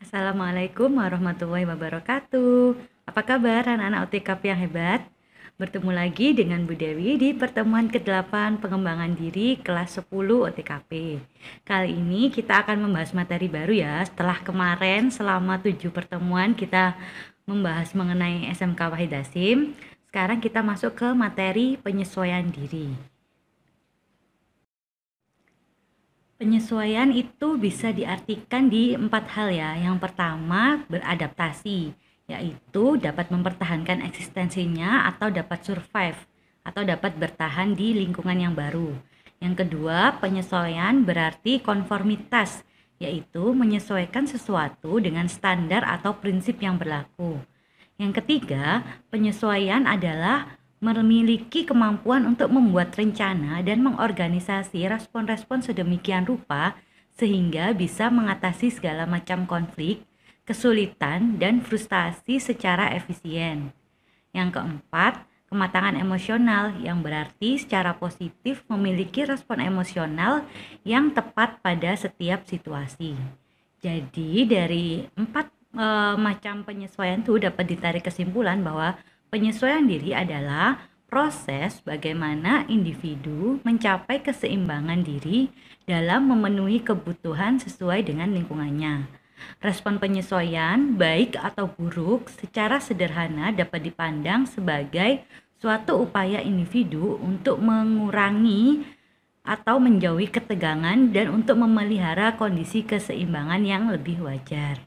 Assalamualaikum warahmatullahi wabarakatuh. Apa kabar anak-anak OTKP yang hebat? Bertemu lagi dengan Bu Dewi di pertemuan ke-8 pengembangan diri kelas 10 OTKP. Kali ini kita akan membahas materi baru ya. Setelah kemarin selama 7 pertemuan kita membahas mengenai SMK Wahid Hasim. Sekarang kita masuk ke materi penyesuaian diri. Penyesuaian itu bisa diartikan di empat hal ya. Yang pertama beradaptasi, yaitu dapat mempertahankan eksistensinya atau dapat survive atau dapat bertahan di lingkungan yang baru. Yang kedua, penyesuaian berarti konformitas yaitu menyesuaikan sesuatu dengan standar atau prinsip yang berlaku. Yang ketiga, penyesuaian adalah memiliki kemampuan untuk membuat rencana dan mengorganisasi respon-respon sedemikian rupa sehingga bisa mengatasi segala macam konflik, kesulitan, dan frustasi secara efisien. Yang keempat, Kematangan emosional yang berarti secara positif memiliki respon emosional yang tepat pada setiap situasi. Jadi dari empat e, macam penyesuaian itu dapat ditarik kesimpulan bahwa penyesuaian diri adalah proses bagaimana individu mencapai keseimbangan diri dalam memenuhi kebutuhan sesuai dengan lingkungannya. Respon penyesuaian, baik atau buruk, secara sederhana dapat dipandang sebagai suatu upaya individu untuk mengurangi atau menjauhi ketegangan dan untuk memelihara kondisi keseimbangan yang lebih wajar.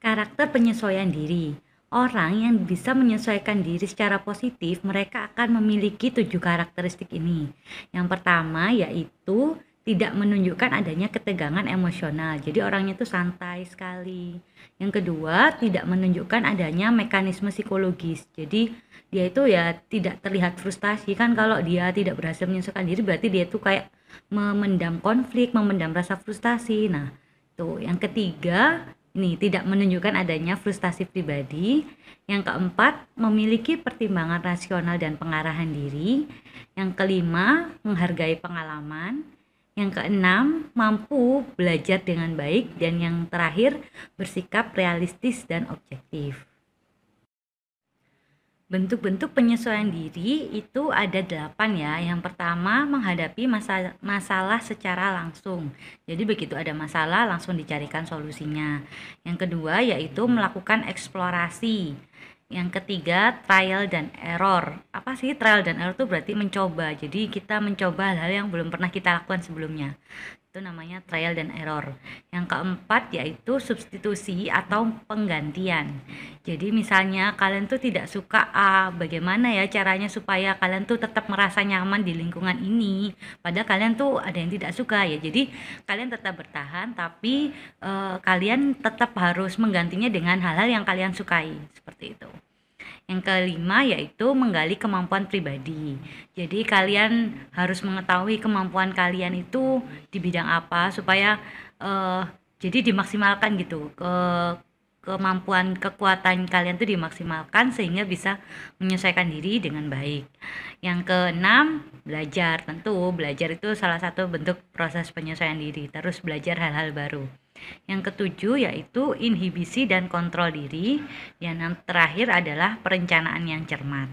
Karakter penyesuaian diri. Orang yang bisa menyesuaikan diri secara positif, mereka akan memiliki tujuh karakteristik ini. Yang pertama yaitu tidak menunjukkan adanya ketegangan emosional. Jadi orangnya itu santai sekali. Yang kedua, tidak menunjukkan adanya mekanisme psikologis. Jadi dia itu ya tidak terlihat frustasi kan kalau dia tidak berhasil menyelesaikan diri berarti dia itu kayak memendam konflik, memendam rasa frustasi. Nah, tuh yang ketiga ini tidak menunjukkan adanya frustasi pribadi. Yang keempat, memiliki pertimbangan rasional dan pengarahan diri. Yang kelima, menghargai pengalaman. Yang keenam, mampu belajar dengan baik dan yang terakhir, bersikap realistis dan objektif. Bentuk-bentuk penyesuaian diri itu ada delapan ya. Yang pertama menghadapi masalah secara langsung. Jadi begitu ada masalah langsung dicarikan solusinya. Yang kedua yaitu melakukan eksplorasi. Yang ketiga, trial dan error. Apa sih trial dan error itu berarti mencoba. Jadi kita mencoba hal-hal yang belum pernah kita lakukan sebelumnya itu namanya trial dan error. Yang keempat yaitu substitusi atau penggantian. Jadi misalnya kalian tuh tidak suka A, bagaimana ya caranya supaya kalian tuh tetap merasa nyaman di lingkungan ini? Padahal kalian tuh ada yang tidak suka ya. Jadi kalian tetap bertahan tapi eh, kalian tetap harus menggantinya dengan hal-hal yang kalian sukai. Seperti itu. Yang kelima yaitu menggali kemampuan pribadi. Jadi kalian harus mengetahui kemampuan kalian itu di bidang apa supaya uh, jadi dimaksimalkan gitu ke kemampuan kekuatan kalian itu dimaksimalkan sehingga bisa menyesuaikan diri dengan baik. Yang keenam, belajar. Tentu belajar itu salah satu bentuk proses penyesuaian diri, terus belajar hal-hal baru. Yang ketujuh yaitu inhibisi dan kontrol diri. Yang terakhir adalah perencanaan yang cermat.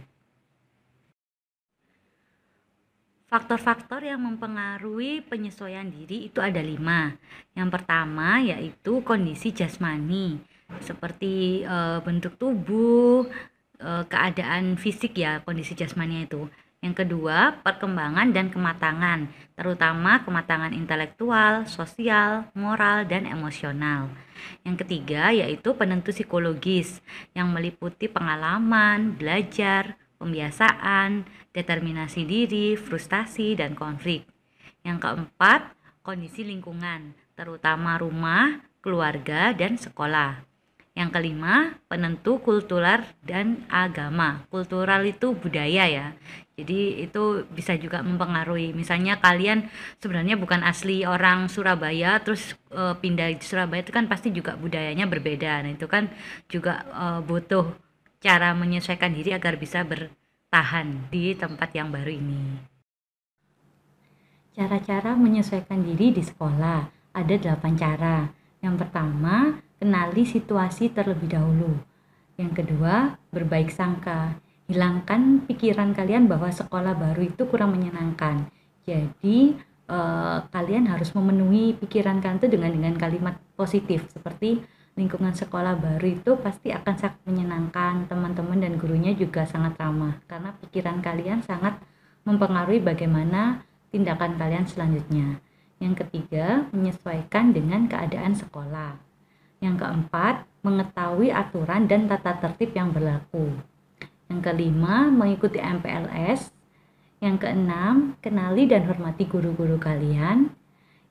Faktor-faktor yang mempengaruhi penyesuaian diri itu ada lima. Yang pertama yaitu kondisi jasmani, seperti e, bentuk tubuh, e, keadaan fisik ya kondisi jasmani itu. Yang kedua, perkembangan dan kematangan, terutama kematangan intelektual, sosial, moral, dan emosional. Yang ketiga, yaitu penentu psikologis yang meliputi pengalaman, belajar, pembiasaan, determinasi diri, frustasi, dan konflik. Yang keempat, kondisi lingkungan, terutama rumah, keluarga, dan sekolah. Yang kelima, penentu kultural dan agama. Kultural itu budaya ya. Jadi itu bisa juga mempengaruhi. Misalnya kalian sebenarnya bukan asli orang Surabaya, terus e, pindah di Surabaya itu kan pasti juga budayanya berbeda. Nah itu kan juga e, butuh cara menyesuaikan diri agar bisa bertahan di tempat yang baru ini. Cara-cara menyesuaikan diri di sekolah ada delapan cara. Yang pertama, kenali situasi terlebih dahulu. Yang kedua, berbaik sangka hilangkan pikiran kalian bahwa sekolah baru itu kurang menyenangkan. Jadi eh, kalian harus memenuhi pikiran kalian itu dengan dengan kalimat positif seperti lingkungan sekolah baru itu pasti akan sangat menyenangkan teman-teman dan gurunya juga sangat ramah karena pikiran kalian sangat mempengaruhi bagaimana tindakan kalian selanjutnya. Yang ketiga, menyesuaikan dengan keadaan sekolah. Yang keempat, mengetahui aturan dan tata tertib yang berlaku. Yang kelima, mengikuti MPLS. Yang keenam, kenali dan hormati guru-guru kalian.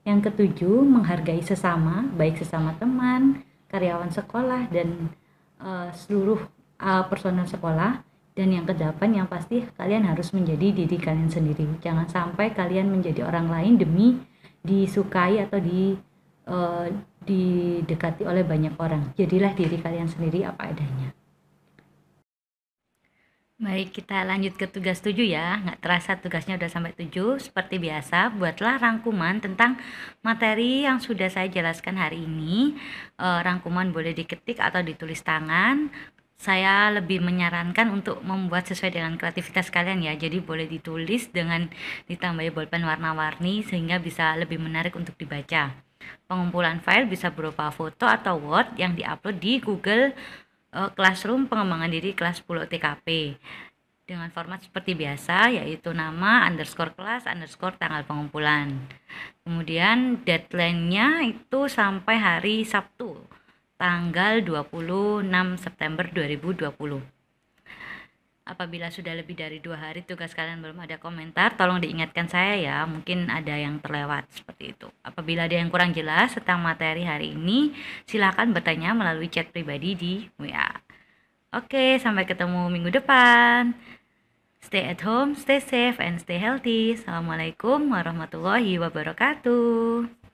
Yang ketujuh, menghargai sesama, baik sesama teman, karyawan sekolah, dan uh, seluruh uh, personel sekolah. Dan yang kedelapan, yang pasti kalian harus menjadi diri kalian sendiri. Jangan sampai kalian menjadi orang lain demi disukai atau di uh, didekati oleh banyak orang. Jadilah diri kalian sendiri apa adanya. Baik, kita lanjut ke tugas 7 ya. Nggak terasa tugasnya udah sampai 7. Seperti biasa, buatlah rangkuman tentang materi yang sudah saya jelaskan hari ini. E, rangkuman boleh diketik atau ditulis tangan. Saya lebih menyarankan untuk membuat sesuai dengan kreativitas kalian ya. Jadi boleh ditulis dengan ditambahi bolpen warna-warni sehingga bisa lebih menarik untuk dibaca. Pengumpulan file bisa berupa foto atau Word yang diupload di Google uh, classroom pengembangan diri kelas 10 TKP dengan format seperti biasa yaitu nama underscore kelas underscore tanggal pengumpulan kemudian deadline-nya itu sampai hari Sabtu tanggal 26 September 2020 Apabila sudah lebih dari dua hari tugas kalian belum ada komentar, tolong diingatkan saya ya. Mungkin ada yang terlewat seperti itu. Apabila ada yang kurang jelas tentang materi hari ini, silahkan bertanya melalui chat pribadi di WA. Oke, sampai ketemu minggu depan. Stay at home, stay safe, and stay healthy. Assalamualaikum warahmatullahi wabarakatuh.